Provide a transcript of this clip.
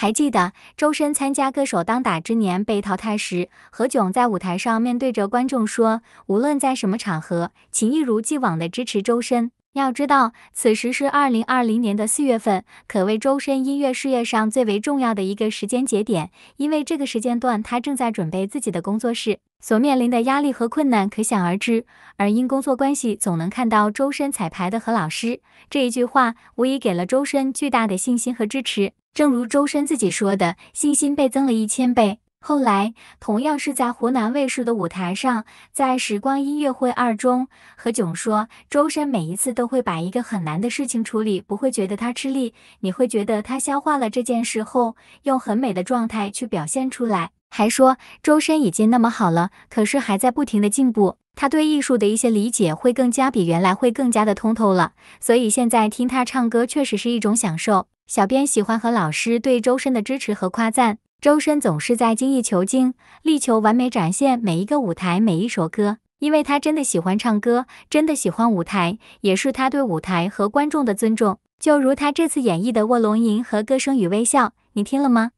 还记得周深参加《歌手》当打之年被淘汰时，何炅在舞台上面对着观众说：“无论在什么场合，请一如既往的支持周深。”要知道，此时是二零二零年的四月份，可谓周深音乐事业上最为重要的一个时间节点。因为这个时间段，他正在准备自己的工作室，所面临的压力和困难可想而知。而因工作关系，总能看到周深彩排的何老师，这一句话无疑给了周深巨大的信心和支持。正如周深自己说的，信心倍增了一千倍。后来，同样是在湖南卫视的舞台上，在《时光音乐会》二中，何炅说，周深每一次都会把一个很难的事情处理，不会觉得他吃力，你会觉得他消化了这件事后，用很美的状态去表现出来。还说，周深已经那么好了，可是还在不停地进步。他对艺术的一些理解会更加比原来会更加的通透了，所以现在听他唱歌确实是一种享受。小编喜欢和老师对周深的支持和夸赞，周深总是在精益求精，力求完美展现每一个舞台每一首歌，因为他真的喜欢唱歌，真的喜欢舞台，也是他对舞台和观众的尊重。就如他这次演绎的《卧龙吟》和《歌声与微笑》，你听了吗？